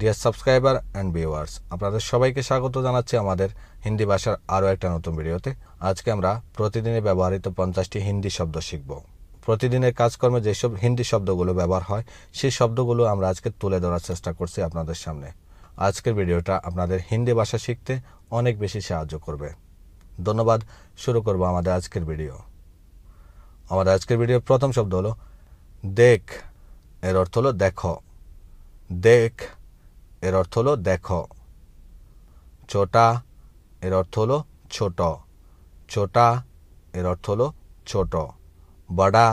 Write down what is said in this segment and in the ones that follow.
dear subscriber and viewers আপনাদের সবাইকে স্বাগত জানাচ্ছি আমাদের হিন্দি ভাষার আরও একটা নতুন ভিডিওতে আজকে আমরা প্রতিদিনে ব্যবহৃত পঞ্চাশটি হিন্দি শব্দ শিখব প্রতিদিনের কাজকর্মে যেসব হিন্দি শব্দগুলো ব্যবহার হয় সেই শব্দগুলো আমরা আজকে তুলে ধরার চেষ্টা করছি আপনাদের সামনে আজকের ভিডিওটা আপনাদের হিন্দি ভাষা শিখতে অনেক বেশি সাহায্য করবে ধন্যবাদ শুরু করব আমাদের আজকের ভিডিও আমাদের আজকের ভিডিওর প্রথম শব্দ হলো দেখ এর অর্থ হলো দেখো দেখ এর অর্থ হলো দেখো ছোটা এর অর্থ হলো ছোট ছোটা এর অর্থ হলো ছোট বড়া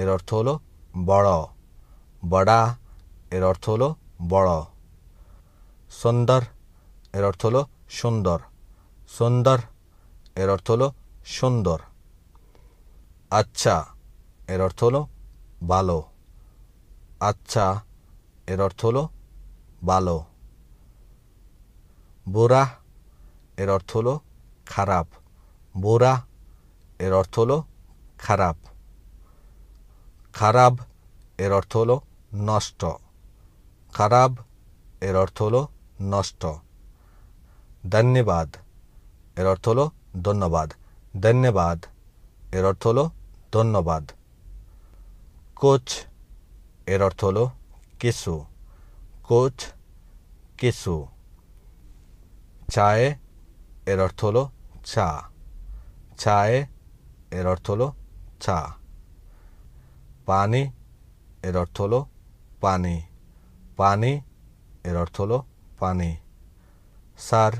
এর অর্থ হলো বড় বড়া এর অর্থ হলো বড় সুন্দর এর অর্থ হলো সুন্দর সুন্দর এর অর্থ হলো সুন্দর আচ্ছা এর অর্থ হলো ভালো আচ্ছা এর অর্থ হলো ভালো বোরাহ এর অর্থ হলো খারাপ বোরা এর অর্থ হলো খারাপ খারাপ এর অর্থ হলো নষ্ট খারাপ এর অর্থ হলো নষ্ট ধন্যবাদ এর অর্থ হলো ধন্যবাদ ধন্যবাদ এর অর্থ হলো ধন্যবাদ কোচ এর অর্থ হলো কিছু কোচ কেসু চায়ে এর অর্থ হলো চা চায়ে এর অর্থ হলো চা পানি এর অর্থ হলো পানি পানি এর অর্থ হলো পানি সার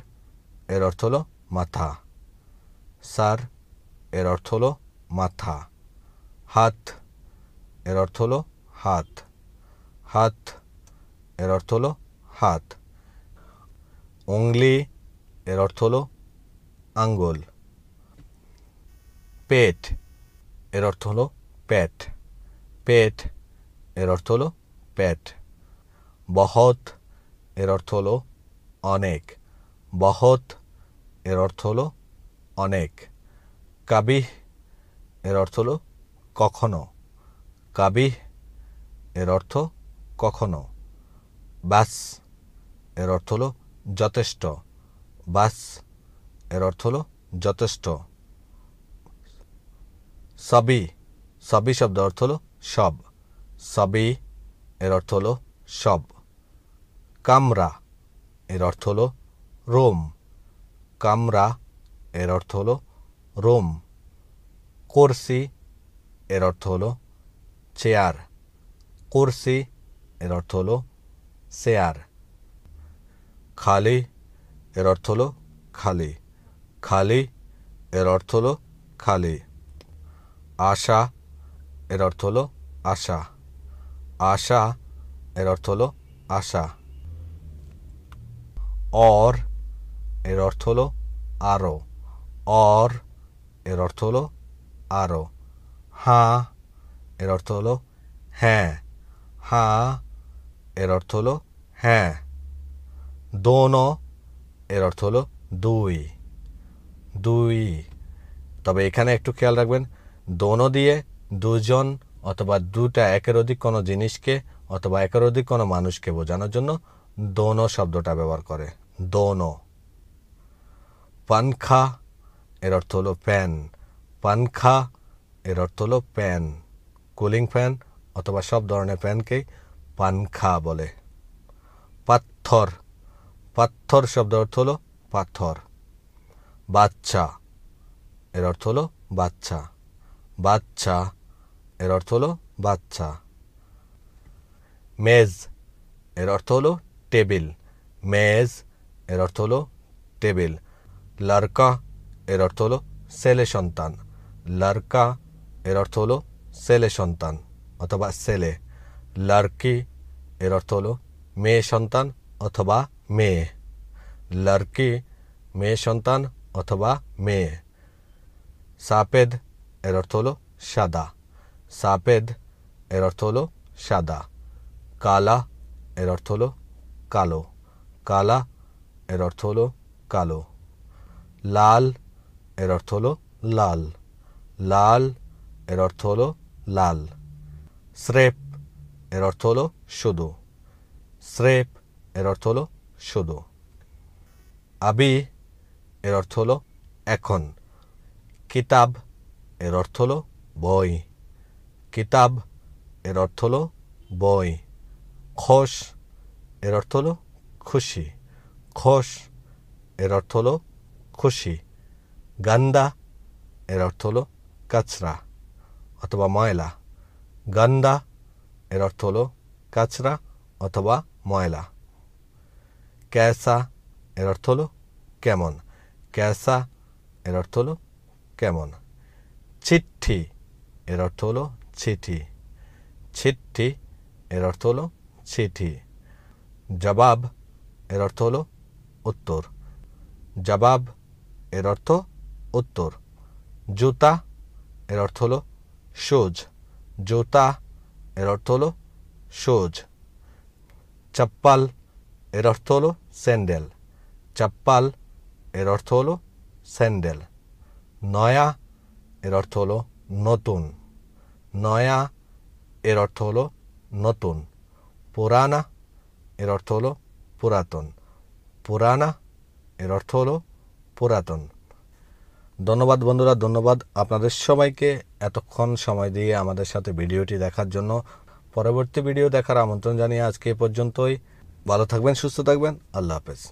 এর অর্থ হলো মাথা সার এর অর্থ হলো মাথা হাত এর অর্থ হলো হাত হাত এর অর্থ হলো হাত অঙ্গলি এর অর্থ হলো আঙ্গুল পেট এর অর্থ হলো পেট পেট এর অর্থ হলো পেট বহত এর অর্থ হলো অনেক বহত এর অর্থ হলো অনেক কাবিহ এর অর্থ হলো কখনো কাবিহ এর অর্থ কখনো বাস এর অর্থ হলো যথেষ্ট বাস এর অর্থ হলো যথেষ্ট সবি সবি শব্দ অর্থ হলো সব সবি এর অর্থ হলো সব কামরা এর অর্থ হলো রোম কামরা এর অর্থ হলো রোম কোর্সি এর অর্থ হলো চেয়ার কোর্সি এর অর্থ হলো সেয়ার খালি এর অর্থ হলো খালি খালি এর অর্থ হলো খালি আশা এর অর্থ হলো আশা আশা এর অর্থ হলো আশা অর এর অর্থ হলো আরও অর এর অর্থ হলো আরও হাঁ এর অর্থ হলো হ্যাঁ হাঁ এর অর্থ হলো হ্যাঁ দোন এর অর্থ হলো দুই দুই তবে এখানে একটু খেয়াল রাখবেন দোনো দিয়ে দুজন অথবা দুটা একের অধিক কোনো জিনিসকে অথবা একের অধিক কোনো মানুষকে বোঝানোর জন্য দোনো শব্দটা ব্যবহার করে দোনো পানখা এর অর্থ হলো প্যান পানখা এর অর্থ হলো প্যান কুলিং ফ্যান অথবা সব ধরনের ফ্যানকেই পানখা বলে পাথর পাথর শব্দ অর্থ হলো পাথর বাচ্চা এর অর্থ হলো বাচ্চা বাচ্চা এর অর্থ হলো বাচ্চা মেজ এর অর্থ হলো টেবিল মেজ এর অর্থ হলো টেবিল লারকা এর অর্থ হলো ছেলে সন্তান লারকা এর অর্থ হলো ছেলে সন্তান অথবা ছেলে লার্কি এর অর্থ হলো মেয়ে সন্তান অথবা মেয়ে লার্কি মেয়ে সন্তান অথবা মেয়ে সাপেদ এর অর্থ হলো সাদা সাপেদ এর অর্থ হলো সাদা কালা এর অর্থ হলো কালো কালা এর অর্থ হলো কালো লাল এর অর্থ হলো লাল লাল এর অর্থ হলো লাল স্রেপ এর অর্থ হলো শুধু স্রেপ এর অর্থ হলো শুধু আবি এর অর্থ হলো এখন কিতাব এর অর্থ হলো বই কিতাব এর অর্থ হলো বই খোস এর অর্থ হলো খুশি খোস এর অর্থ হলো খুশি গান্দা এর অর্থ হলো কাচরা অথবা ময়লা গান্দা এর অর্থ হলো কাচরা অথবা ময়লা ক্যাসা এর অর্থ হলো কেমন ক্যাসা এর অর্থ হলো কেমন চিঠি এর অর্থ হলো চিঠি চিঠি এর অর্থ হলো চিঠি জবাব এর অর্থ হলো উত্তর জবাব এর অর্থ উত্তর জুতা এর অর্থ হলো সুজ জুতা এর অর্থ হলো সোজ চাপ্পাল এর অর্থ হলো স্যান্ডেল চাপ্পাল এর অর্থ হলো স্যান্ডেল নয়া এর অর্থ হলো নতুন নয়া এর অর্থ হলো নতুন পুরানা এর অর্থ হলো পুরাতন পুরানা এর অর্থ হলো পুরাতন ধন্যবাদ বন্ধুরা ধন্যবাদ আপনাদের সবাইকে এতক্ষণ সময় দিয়ে আমাদের সাথে ভিডিওটি দেখার জন্য পরবর্তী ভিডিও দেখার আমন্ত্রণ জানিয়ে আজকে এ পর্যন্তই ভালো থাকবেন সুস্থ থাকবেন আল্লাহ হাফেজ